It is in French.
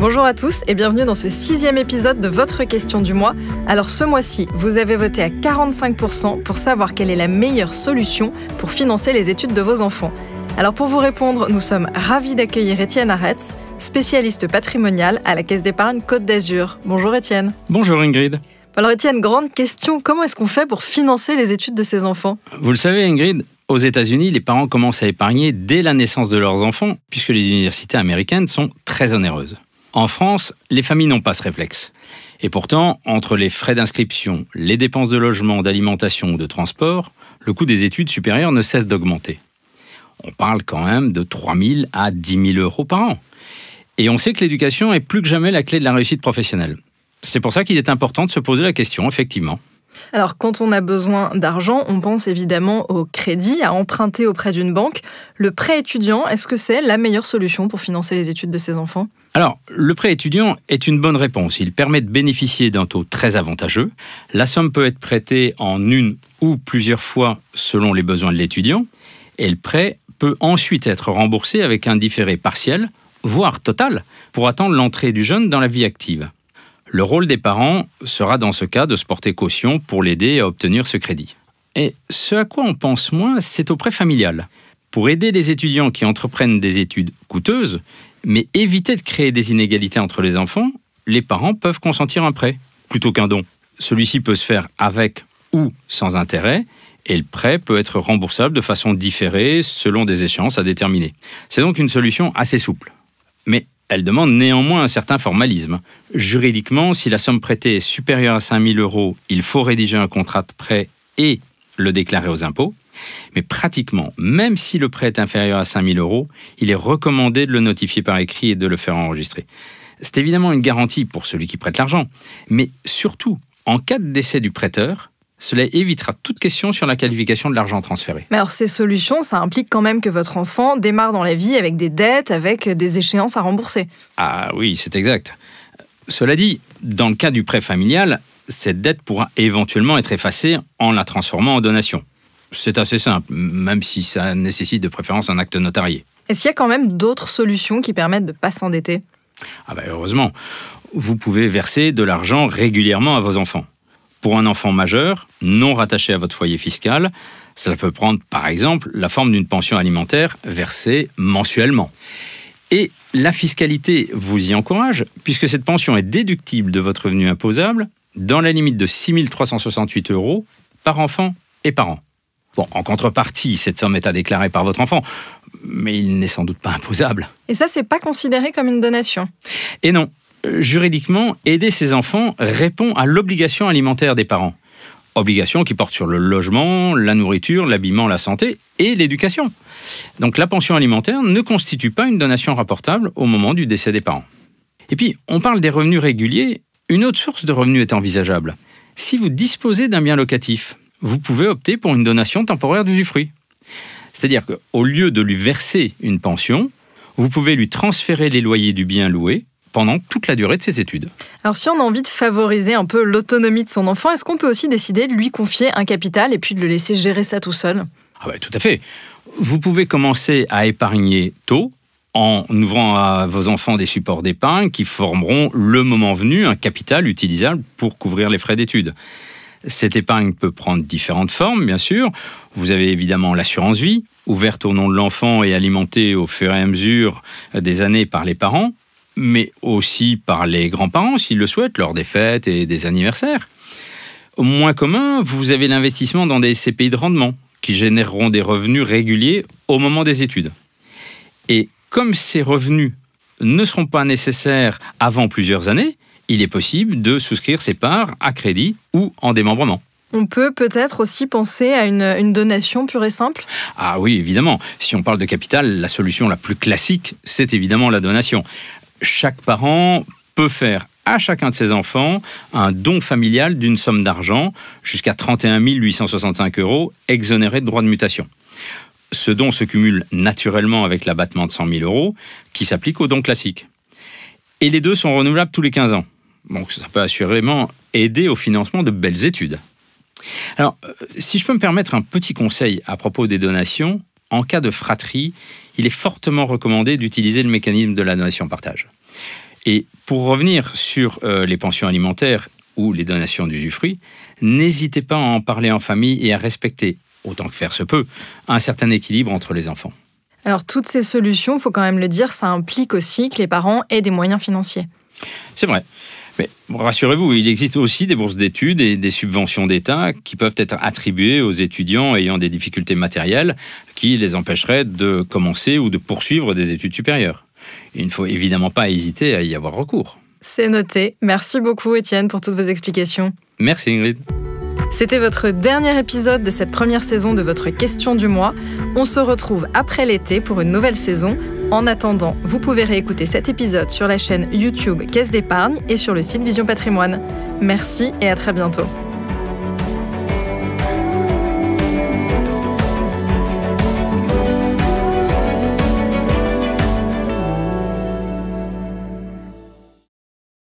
Bonjour à tous et bienvenue dans ce sixième épisode de votre question du mois. Alors ce mois-ci, vous avez voté à 45% pour savoir quelle est la meilleure solution pour financer les études de vos enfants. Alors pour vous répondre, nous sommes ravis d'accueillir Étienne Aretz, spécialiste patrimonial à la Caisse d'épargne Côte d'Azur. Bonjour Étienne. Bonjour Ingrid. Alors Étienne, grande question, comment est-ce qu'on fait pour financer les études de ses enfants Vous le savez Ingrid, aux États-Unis, les parents commencent à épargner dès la naissance de leurs enfants, puisque les universités américaines sont très onéreuses. En France, les familles n'ont pas ce réflexe. Et pourtant, entre les frais d'inscription, les dépenses de logement, d'alimentation ou de transport, le coût des études supérieures ne cesse d'augmenter. On parle quand même de 3 000 à 10 000 euros par an. Et on sait que l'éducation est plus que jamais la clé de la réussite professionnelle. C'est pour ça qu'il est important de se poser la question, effectivement, alors quand on a besoin d'argent, on pense évidemment au crédit, à emprunter auprès d'une banque. Le prêt étudiant, est-ce que c'est la meilleure solution pour financer les études de ses enfants alors, le prêt étudiant est une bonne réponse. Il permet de bénéficier d'un taux très avantageux. La somme peut être prêtée en une ou plusieurs fois selon les besoins de l'étudiant. Et le prêt peut ensuite être remboursé avec un différé partiel, voire total, pour attendre l'entrée du jeune dans la vie active. Le rôle des parents sera dans ce cas de se porter caution pour l'aider à obtenir ce crédit. Et ce à quoi on pense moins, c'est au prêt familial. Pour aider les étudiants qui entreprennent des études coûteuses, mais éviter de créer des inégalités entre les enfants, les parents peuvent consentir un prêt, plutôt qu'un don. Celui-ci peut se faire avec ou sans intérêt, et le prêt peut être remboursable de façon différée selon des échéances à déterminer. C'est donc une solution assez souple. Mais elle demande néanmoins un certain formalisme. Juridiquement, si la somme prêtée est supérieure à 5 000 euros, il faut rédiger un contrat de prêt et le déclarer aux impôts. Mais pratiquement, même si le prêt est inférieur à 5 000 euros, il est recommandé de le notifier par écrit et de le faire enregistrer. C'est évidemment une garantie pour celui qui prête l'argent, mais surtout, en cas de décès du prêteur, cela évitera toute question sur la qualification de l'argent transféré. Mais alors ces solutions, ça implique quand même que votre enfant démarre dans la vie avec des dettes, avec des échéances à rembourser. Ah oui, c'est exact. Cela dit, dans le cas du prêt familial, cette dette pourra éventuellement être effacée en la transformant en donation. C'est assez simple, même si ça nécessite de préférence un acte notarié. Est-ce qu'il y a quand même d'autres solutions qui permettent de ne pas s'endetter Ah ben heureusement, vous pouvez verser de l'argent régulièrement à vos enfants. Pour un enfant majeur, non rattaché à votre foyer fiscal, cela peut prendre par exemple la forme d'une pension alimentaire versée mensuellement. Et la fiscalité vous y encourage, puisque cette pension est déductible de votre revenu imposable dans la limite de 6 368 euros par enfant et par an. Bon, en contrepartie, cette somme est à déclarer par votre enfant, mais il n'est sans doute pas imposable. Et ça, c'est pas considéré comme une donation Et non, juridiquement, aider ses enfants répond à l'obligation alimentaire des parents. Obligation qui porte sur le logement, la nourriture, l'habillement, la santé et l'éducation. Donc la pension alimentaire ne constitue pas une donation rapportable au moment du décès des parents. Et puis, on parle des revenus réguliers, une autre source de revenus est envisageable. Si vous disposez d'un bien locatif, vous pouvez opter pour une donation temporaire d'usufruit. C'est-à-dire qu'au lieu de lui verser une pension, vous pouvez lui transférer les loyers du bien loué pendant toute la durée de ses études. Alors si on a envie de favoriser un peu l'autonomie de son enfant, est-ce qu'on peut aussi décider de lui confier un capital et puis de le laisser gérer ça tout seul ah bah, tout à fait. Vous pouvez commencer à épargner tôt en ouvrant à vos enfants des supports d'épargne qui formeront, le moment venu, un capital utilisable pour couvrir les frais d'études. Cette épargne peut prendre différentes formes, bien sûr. Vous avez évidemment l'assurance vie, ouverte au nom de l'enfant et alimentée au fur et à mesure des années par les parents mais aussi par les grands-parents, s'ils le souhaitent, lors des fêtes et des anniversaires. Au moins commun, vous avez l'investissement dans des CPI de rendement, qui généreront des revenus réguliers au moment des études. Et comme ces revenus ne seront pas nécessaires avant plusieurs années, il est possible de souscrire ses parts à crédit ou en démembrement. On peut peut-être aussi penser à une, une, donation pure et simple Ah oui, évidemment. Si on parle de capital, la solution la plus classique, c'est évidemment la donation chaque parent peut faire à chacun de ses enfants un don familial d'une somme d'argent jusqu'à 31 865 euros exonéré de droits de mutation. Ce don se cumule naturellement avec l'abattement de 100 000 euros qui s'applique aux dons classique. Et les deux sont renouvelables tous les 15 ans. Donc ça peut assurément aider au financement de belles études. Alors, euh, si je peux me permettre un petit conseil à propos des donations, en cas de fratrie, il est fortement recommandé d'utiliser le mécanisme de la donation partage. Et pour revenir sur euh, les pensions alimentaires ou les donations d'usufruit, n'hésitez pas à en parler en famille et à respecter, autant que faire se peut, un certain équilibre entre les enfants. Alors toutes ces solutions, faut quand même le dire, ça implique aussi que les parents aient des moyens financiers. C'est vrai. Mais rassurez-vous, il existe aussi des bourses d'études et des subventions d'État qui peuvent être attribuées aux étudiants ayant des difficultés matérielles qui les empêcheraient de commencer ou de poursuivre des études supérieures. Il ne faut évidemment pas hésiter à y avoir recours. C'est noté. Merci beaucoup Étienne pour toutes vos explications. Merci Ingrid. C'était votre dernier épisode de cette première saison de votre question du mois. On se retrouve après l'été pour une nouvelle saison en attendant, vous pouvez réécouter cet épisode sur la chaîne YouTube Caisse d'épargne et sur le site Vision Patrimoine. Merci et à très bientôt.